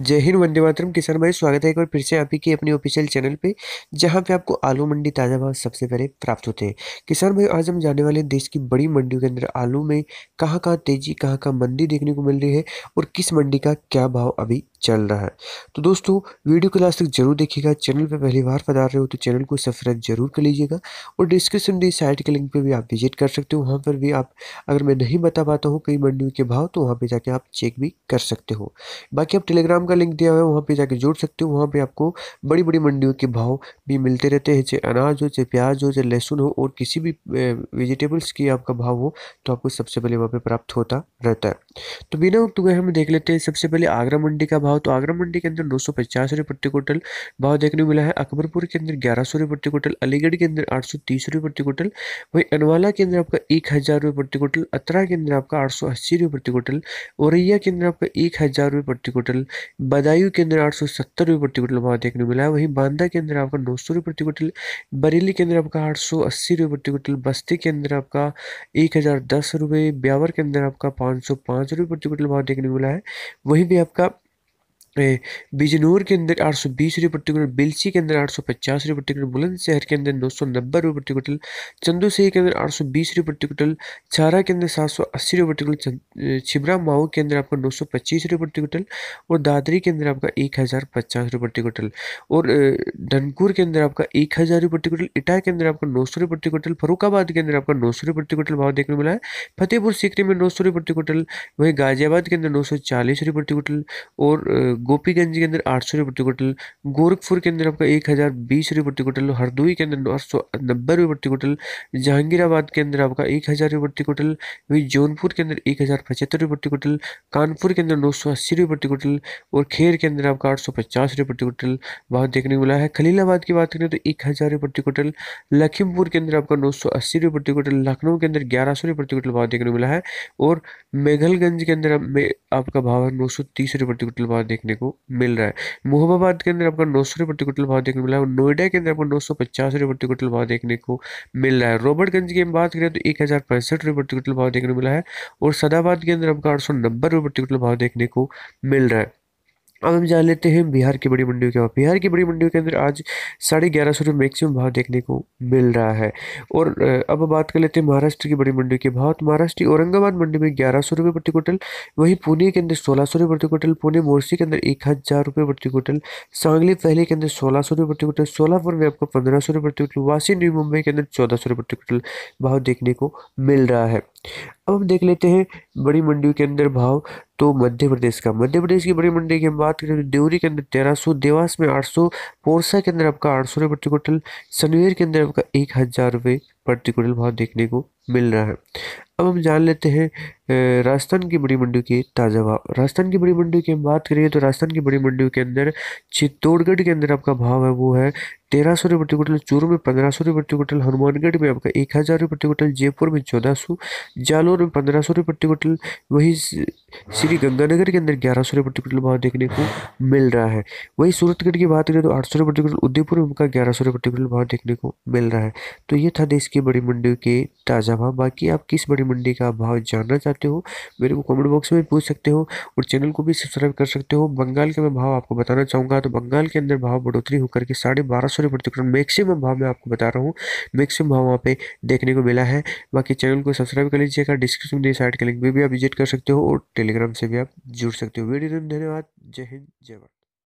जय हिंद वंदे मातरम किसान भाई स्वागत है एक बार फिर से आप ही के अपने ऑफिशियल चैनल पे जहाँ पे आपको आलू मंडी ताज़ा भाव सबसे पहले प्राप्त होते हैं किसान भाई आज हम जाने वाले देश की बड़ी मंडियों के अंदर आलू में कहाँ कहाँ तेज़ी कहाँ कहाँ मंदी देखने को मिल रही है और किस मंडी का क्या भाव अभी चल रहा है तो दोस्तों वीडियो को लास्ट तक जरूर देखिएगा चैनल पर पहली बार पधार रहे हो तो चैनल को सब्सक्राइब जरूर कर लीजिएगा और डिस्क्रिप्शन दी साइट के लिंक पर भी आप विजिट कर सकते हो वहाँ पर भी आप अगर मैं नहीं बता पाता हूँ कई मंडियों के भाव तो वहाँ पर जाके आप चेक भी कर सकते हो बाकी आप टेलीग्राम का लिंक दिया हुआ है वहाँ पर जाके जोड़ सकते हो वहाँ पर आपको बड़ी बड़ी मंडियों के भाव भी मिलते रहते हैं चाहे अनाज हो चाहे प्याज हो चाहे लहसुन हो और किसी भी वेजिटेबल्स की आपका भाव हो तो आपको सबसे पहले वहाँ पर प्राप्त होता रहता है तो बिना उक्त हुए हम देख लेते हैं सबसे पहले आगरा मंडी का भाव तो आगरा मंडी के अंदर नौ सौ पचास रुपये प्रति क्विंटल भाव देखने को मिला है अकबरपुर के अंदर ग्यारह सौ रुपये प्रति क्विंटल अलीगढ़ के अंदर आठ सौ तीस रुपये प्रति क्विंटल वहीं अनवाला के अंदर आपका एक हज़ार रुपये प्रति क्विंटल अतरा के अंदर आपका आठ सौ अस्सी रुपये प्रति क्विंटल औरैया के अंदर आपका एक हज़ार रुपये प्रति क्विंटल बदायूं के अंदर आठ सौ सत्तर रुपये प्रति क्विंटल भाव देखने को मिला है वहीं बांदा के अंदर आपका नौ सौ रुपये प्रति क्विंटल बरेली के अंदर आपका आठ सौ अस्सी रुपये प्रति क्विंटल बस्ती के अंदर आपका एक हज़ार दस रुपये ब्यावर के अंदर आपका पाँच सौ पाँच जरूर प्रतिकूल भाव देखने को मिला है वही भी आपका बिजनौर के अंदर आठ सौ बीस रुपये प्रति क्विंटल बिलसी के अंदर आठ सौ पचास रुपये प्रति क्विंटल बुलंदशहर के अंदर नौ सौ नब्बे रुपये प्रति क्विंटल चंदूसही के अंदर आठ सौ बीस रुपये प्रति क्विंटल चारा के अंदर सात सौ अस्सी रुपये प्रति क्विंटल छिबरा माऊ के अंदर आपका नौ सौ पच्चीस रुपये प्रति क्विंटल और दादरी के अंदर आपका एक हज़ार पचास रुपये प्रति क्विंटल और धनपुर के अंदर आपका एक हज़ार रुपये प्रति क्विंटल इटा के अंदर आपका नौ सौ रुपये प्रति क्विंटल फरुखाबाद के अंदर आपका नौ सौ रुपये प्रति क्विंटल भाव देखने मिला है फतेहपुर सीकरी में नौ सौ रुपये प्रति क्विंटल वहीं गाजियाबाद के अंदर नौ सौ चालीस रुपये प्रति क्विंटल और गोपीगंज के अंदर आठ सौ रुपये प्रति क्विंटल गोरखपुर के अंदर आपका एक हज़ार बीस रुपये प्रति क्विंटल हरदोई के अंदर नौ सौ नब्बे रुपये प्रति क्विंटल जहांगीराबाद के अंदर आपका एक हज़ार रुपये प्रति क्विंटल वहीं जौनपुर के अंदर एक हज़ार पचहत्तर रुपये प्रति क्विंटल कानपुर के अंदर नौ सौ अस्सी रुपये प्रति क्विंटल और खेर के अंदर आपका आठ सौ पचास रुपये प्रति क्विंटल वहाँ देखने को मिला है खलीलाबाद की बात करें तो एक हज़ार रुपये प्रति क्विंटल लखीमपुर के अंदर आपका नौ सौ अस्सी रुपये प्रति क्विंटल लखनऊ के अंदर ग्यारह सौ रुपये प्रति क्विंटल बहुत देखने को मिला है और मेघलगंज के अंदर आपका भाव है नौ सौ तीस रुपये प्रति क्विंटल बहुत देखने देखने को मिल रहा है मोहम्माबाद के अंदर आपका नौ सौ रुपये प्रति क्विंटल भाव देखने को मिला है नोएडा के अंदर आपको नौ सौ पचास रुपये प्रति क्विंटल भाव देखने को मिल रहा है रॉबर्टगंज की हम बात करें तो एक हज़ार पैंसठ रुपये प्रति क्विंटल भाव देखने को मिला है और सदाबाद के अंदर आपका आठ सौ नब्बे रुपये प्रति क्विंटल भाव देखने को मिल रहा है अब हम जान लेते हैं बिहार की बड़ी मंडियों के भाव बिहार की बड़ी मंडियों के अंदर आज साढ़े ग्यारह सौ रुपये मैक्सिमम भाव देखने को मिल रहा है और अब बात कर लेते हैं महाराष्ट्र की बड़ी मंडियों के भाव तो महाराष्ट्र की औरंगाबाद मंडी में ग्यारह सौ रुपये प्रति क्विंटल वहीं पुणे के अंदर सोलह सौ रुपये प्रति क्विंटल पुणे मोर्सी के अंदर एक हज़ार रुपये प्रति क्विंटल सांगली पहले के अंदर सोलह सौ रुपये प्रति क्विंटल सोलापुर में आपको पंद्रह सौ रुपये प्रति क्विंटल वासी न्यू मुंबई के अंदर चौदह सौ रुपये प्रति क्विंटल भाव देखने को मिल रहा है अब हम देख लेते हैं बड़ी मंडियों के अंदर भाव तो मध्य प्रदेश का मध्य प्रदेश की बड़ी मंडी की हम बात करें तो देवरी के अंदर तेरह सौ देवास में आठ सौ पोरसा के अंदर आपका आठ सौ रुपये प्रति क्विंटल सनवेर के अंदर आपका एक हज़ार रुपये प्रति क्विंटल भाव देखने को मिल रहा है अब हम जान लेते हैं राजस्थान की बड़ी मंडियों के ताज़ा भाव राजस्थान की बड़ी मंडियों की हम बात करिए तो राजस्थान की बड़ी मंडियों के अंदर चित्तौड़गढ़ के अंदर आपका भाव है वो है तेरह सौ रुपये प्रति क्विंटल चूरू में पंद्रह सौ रुपये प्रति क्विंटल हनुमानगढ़ में आपका एक हज़ार रुपये प्रति क्विंटल जयपुर में चौदह सौ जालोर में पंद्रह सौ रुपये प्रति क्विंटल वहीं श्री गंगानगर के अंदर ग्यारह सौ रुपये प्रति क्विंटल भाव देखने को मिल रहा है वहीं सूरतगढ़ की बात करें तो आठ सौ रुपये प्रति क्विंटल उदयपुर में उनका ग्यारह सौ रुपये प्रति क्विंटल भाव देखने को मिल रहा है तो ये था देश की बड़ी मंडियों के ताज़ा भाव बाकी आप किस बड़ी मंडी का भाव जानना चाहते हो मेरे को कमेंट बॉक्स में पूछ सकते हो और चैनल को भी सब्सक्राइब कर सकते हो बंगाल के मैं भाव आपको बताना चाहूँगा तो बंगाल के अंदर भाव बढ़ोतरी होकर के साढ़े बारह सौ रुपये प्रतिक्रम मैक्सिमम भाव मैं आपको बता रहा हूँ मैक्सिमम भाव वहाँ पे देखने को मिला है बाकी चैनल को सब्सक्राइब कर लीजिएगा डिस्क्रिप्शन में साइड के लिंक में भी आप विजिट कर सकते हो और टेलीग्राम से भी आप जुड़ सकते हो वीडियो धन्यवाद जय हिंद जय भारत